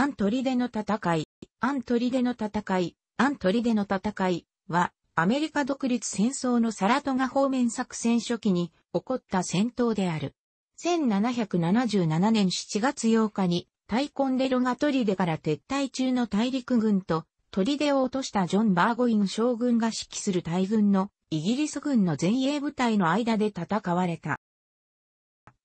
アントリデの戦い、アントリデの戦い、アントリデの戦いは、アメリカ独立戦争のサラトガ方面作戦初期に起こった戦闘である。1777年7月8日に、タイコンデロがトリデから撤退中の大陸軍と、トリデを落としたジョン・バーゴイン将軍が指揮する大軍のイギリス軍の前衛部隊の間で戦われた。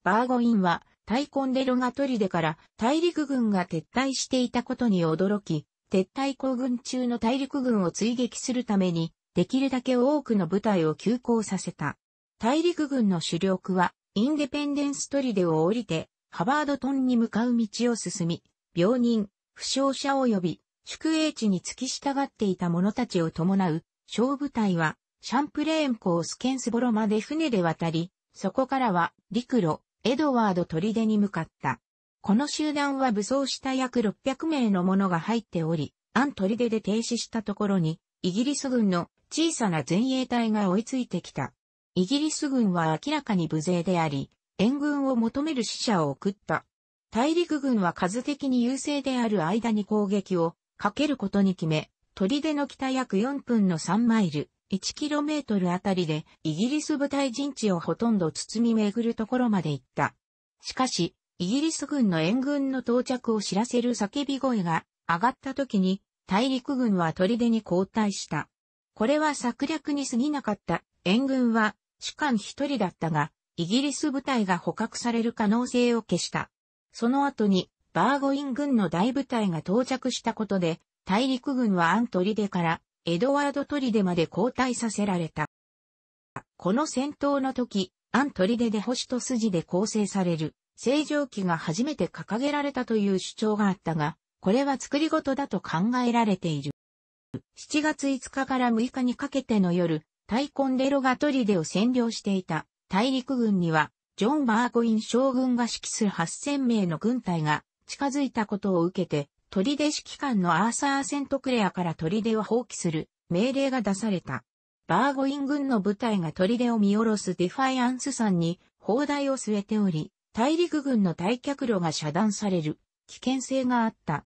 バーゴインはアイコンデロガトリデから大陸軍が撤退していたことに驚き、撤退行軍中の大陸軍を追撃するために、できるだけ多くの部隊を急行させた。大陸軍の主力は、インデペンデンストリデを降りて、ハバードトンに向かう道を進み、病人、負傷者及び、宿営地に付き従っていた者たちを伴う、小部隊は、シャンプレーンコースケンスボロまで船で渡り、そこからは陸路、エドワード砦に向かった。この集団は武装した約600名の者が入っており、アン砦で停止したところに、イギリス軍の小さな前衛隊が追いついてきた。イギリス軍は明らかに無勢であり、援軍を求める死者を送った。大陸軍は数的に優勢である間に攻撃をかけることに決め、砦の北約4分の3マイル、1km あたりでイギリス部隊陣地をほとんど包み巡るところまで行った。しかし、イギリス軍の援軍の到着を知らせる叫び声が上がった時に大陸軍は砦に交代した。これは策略に過ぎなかった。援軍は主幹一人だったが、イギリス部隊が捕獲される可能性を消した。その後にバーゴイン軍の大部隊が到着したことで、大陸軍はアンデからエドワード・トリデまで交代させられた。この戦闘の時、アントリデで星と筋で構成される、正常期が初めて掲げられたという主張があったが、これは作り事だと考えられている。7月5日から6日にかけての夜、タイコンデロがトリデを占領していた大陸軍には、ジョン・バーコイン将軍が指揮する8000名の軍隊が近づいたことを受けて、砦指揮官のアーサー・セントクレアから砦を放棄する命令が出された。バーゴイン軍の部隊が砦を見下ろすディファイアンス山に砲台を据えており、大陸軍の退却路が遮断される危険性があった。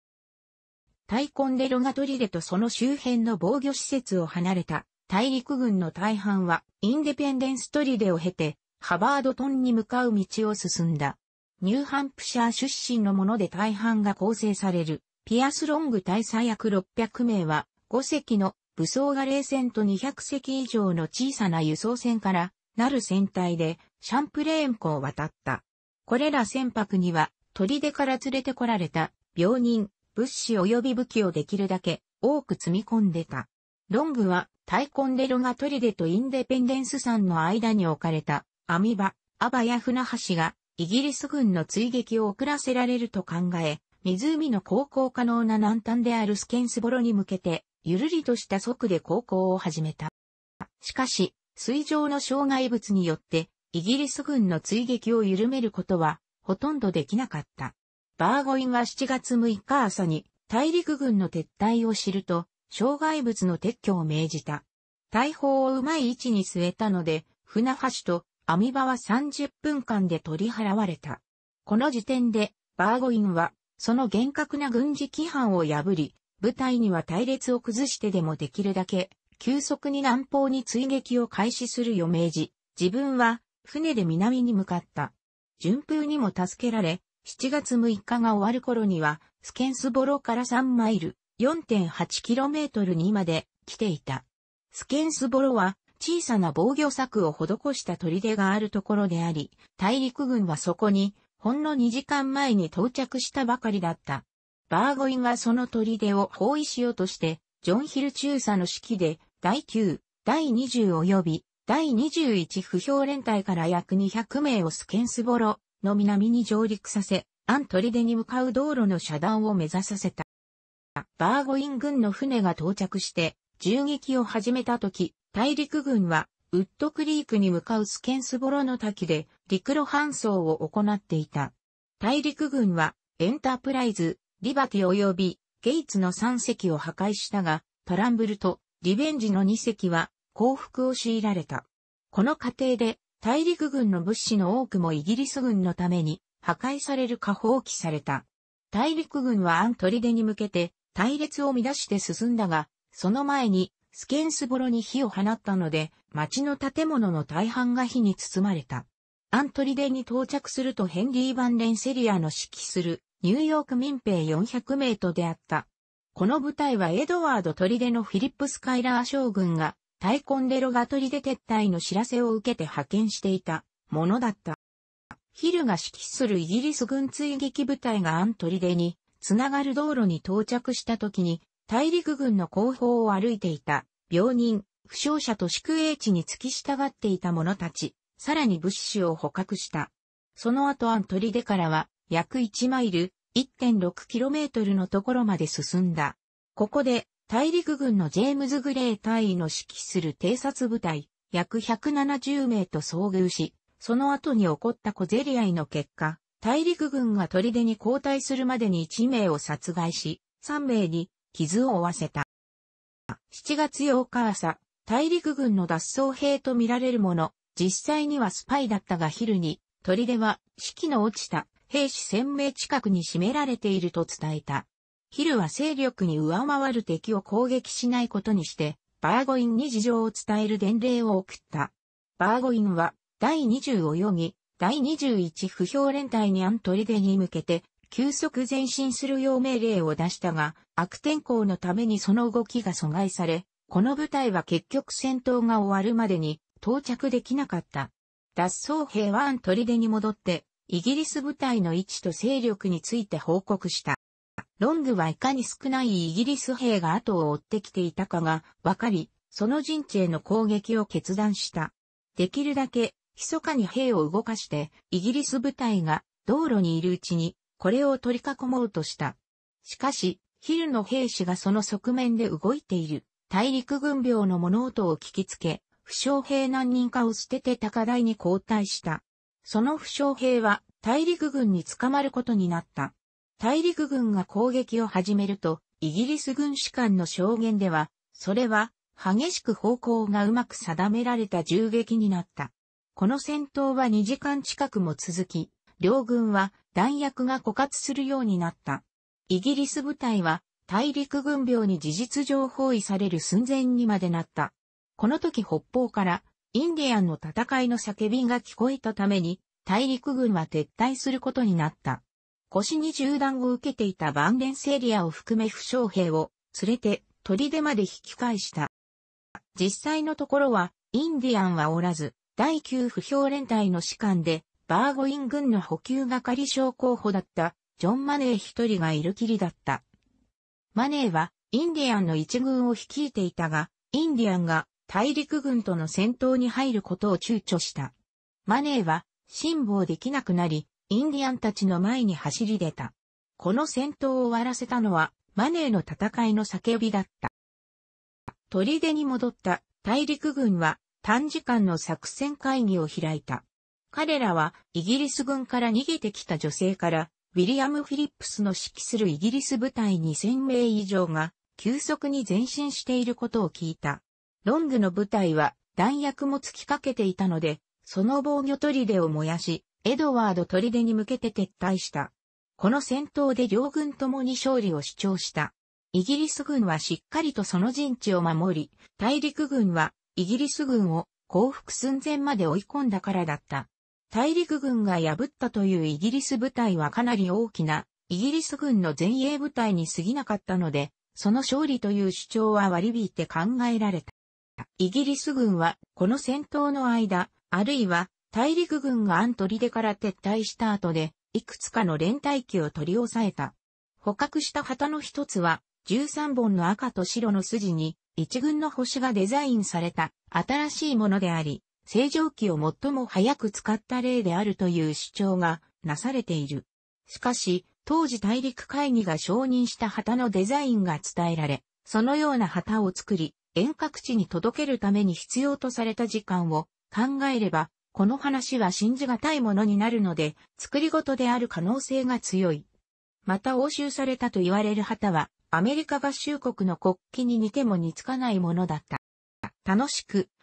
タイコンデロが砦とその周辺の防御施設を離れた大陸軍の大半はインデペンデンス砦を経てハバードトンに向かう道を進んだ。ニューハンプシャー出身のもので大半が構成されるピアスロング大佐約600名は、5隻の武装が冷戦と200隻以上の小さな輸送船からなる船体でシャンプレーン湖を渡った。これら船舶には、砦から連れてこられた病人、物資及び武器をできるだけ多く積み込んでた。ロングはタイコンデロが砦とインデペンデンス山の間に置かれたアミバ、アバや船橋がイギリス軍の追撃を遅らせられると考え、湖の航行可能な南端であるスケンスボロに向けて、ゆるりとした速で航行を始めた。しかし、水上の障害物によって、イギリス軍の追撃を緩めることは、ほとんどできなかった。バーゴインは7月6日朝に、大陸軍の撤退を知ると、障害物の撤去を命じた。大砲をうまい位置に据えたので、船橋と網場は30分間で取り払われた。この時点で、バーゴインはその厳格な軍事規範を破り、部隊には隊列を崩してでもできるだけ、急速に南方に追撃を開始する余命時、自分は船で南に向かった。順風にも助けられ、7月6日が終わる頃には、スケンスボロから3マイル、4.8km にまで来ていた。スケンスボロは小さな防御策を施した砦があるところであり、大陸軍はそこにほんの2時間前に到着したばかりだった。バーゴインはその砦を包囲しようとして、ジョン・ヒル中佐の指揮で、第9、第20及び、第21不評連隊から約200名をスケンスボロの南に上陸させ、アントリデに向かう道路の遮断を目指させた。バーゴイン軍の船が到着して、銃撃を始めた時、大陸軍はウッドクリークに向かうスケンスボロの滝で陸路搬送を行っていた。大陸軍はエンタープライズ、リバティ及びゲイツの3隻を破壊したが、トランブルとリベンジの2隻は降伏を強いられた。この過程で大陸軍の物資の多くもイギリス軍のために破壊されるか放棄された。大陸軍はアントリデに向けて隊列を乱して進んだが、その前にスケンスボロに火を放ったので、町の建物の大半が火に包まれた。アントリデに到着するとヘンリー・バン・レンセリアの指揮するニューヨーク民兵400名と出会った。この部隊はエドワード・トリデのフィリップ・スカイラー将軍がタイコンデロがトリデ撤退の知らせを受けて派遣していたものだった。ヒルが指揮するイギリス軍追撃部隊がアントリデに、つながる道路に到着した時に、大陸軍の後方を歩いていた、病人、負傷者と宿営地に付き従っていた者たち、さらに物資を捕獲した。その後アントリデからは、約1マイル、1.6km のところまで進んだ。ここで、大陸軍のジェームズ・グレー隊員の指揮する偵察部隊、約170名と遭遇し、その後に起こった小競り合いの結果、大陸軍が砦に交代するまでに1名を殺害し、3名に傷を負わせた。7月8日朝、大陸軍の脱走兵とみられるもの、実際にはスパイだったが昼に、砦は、士気の落ちた兵士1000名近くに占められていると伝えた。昼は勢力に上回る敵を攻撃しないことにして、バーゴインに事情を伝える伝令を送った。バーゴインは、第20泳ぎ、第21不評連隊にアントリデに向けて、急速前進するよう命令を出したが、悪天候のためにその動きが阻害され、この部隊は結局戦闘が終わるまでに到着できなかった。脱走兵はン砦に戻って、イギリス部隊の位置と勢力について報告した。ロングはいかに少ないイギリス兵が後を追ってきていたかが分かり、その陣地への攻撃を決断した。できるだけ、密かに兵を動かして、イギリス部隊が道路にいるうちにこれを取り囲もうとした。しかし、ヒルの兵士がその側面で動いている大陸軍病の物音を聞きつけ、負傷兵何人かを捨てて高台に交代した。その負傷兵は大陸軍に捕まることになった。大陸軍が攻撃を始めると、イギリス軍士官の証言では、それは激しく方向がうまく定められた銃撃になった。この戦闘は2時間近くも続き、両軍は弾薬が枯渇するようになった。イギリス部隊は大陸軍病に事実上包囲される寸前にまでなった。この時北方からインディアンの戦いの叫びが聞こえたために大陸軍は撤退することになった。腰に銃弾を受けていたバンデンセリアを含め負傷兵を連れて砦まで引き返した。実際のところはインディアンはおらず、第9不評連隊の士官でバーゴイン軍の補給係小候補だったジョン・マネー一人がいるきりだった。マネーはインディアンの一軍を率いていたが、インディアンが大陸軍との戦闘に入ることを躊躇した。マネーは辛抱できなくなり、インディアンたちの前に走り出た。この戦闘を終わらせたのは、マネーの戦いの叫びだった。砦に戻った大陸軍は短時間の作戦会議を開いた。彼らはイギリス軍から逃げてきた女性から、ウィリアム・フィリップスの指揮するイギリス部隊2000名以上が急速に前進していることを聞いた。ロングの部隊は弾薬も突きかけていたので、その防御砦を燃やし、エドワード砦に向けて撤退した。この戦闘で両軍ともに勝利を主張した。イギリス軍はしっかりとその陣地を守り、大陸軍はイギリス軍を降伏寸前まで追い込んだからだった。大陸軍が破ったというイギリス部隊はかなり大きなイギリス軍の前衛部隊に過ぎなかったので、その勝利という主張は割り引いて考えられた。イギリス軍はこの戦闘の間、あるいは大陸軍がアントリデから撤退した後で、いくつかの連隊機を取り押さえた。捕獲した旗の一つは、13本の赤と白の筋に、一軍の星がデザインされた新しいものであり、正常期を最も早く使った例であるという主張がなされている。しかし、当時大陸会議が承認した旗のデザインが伝えられ、そのような旗を作り、遠隔地に届けるために必要とされた時間を考えれば、この話は信じがたいものになるので、作り事である可能性が強い。また押収されたと言われる旗は、アメリカ合衆国の国旗に似ても似つかないものだった。楽しく、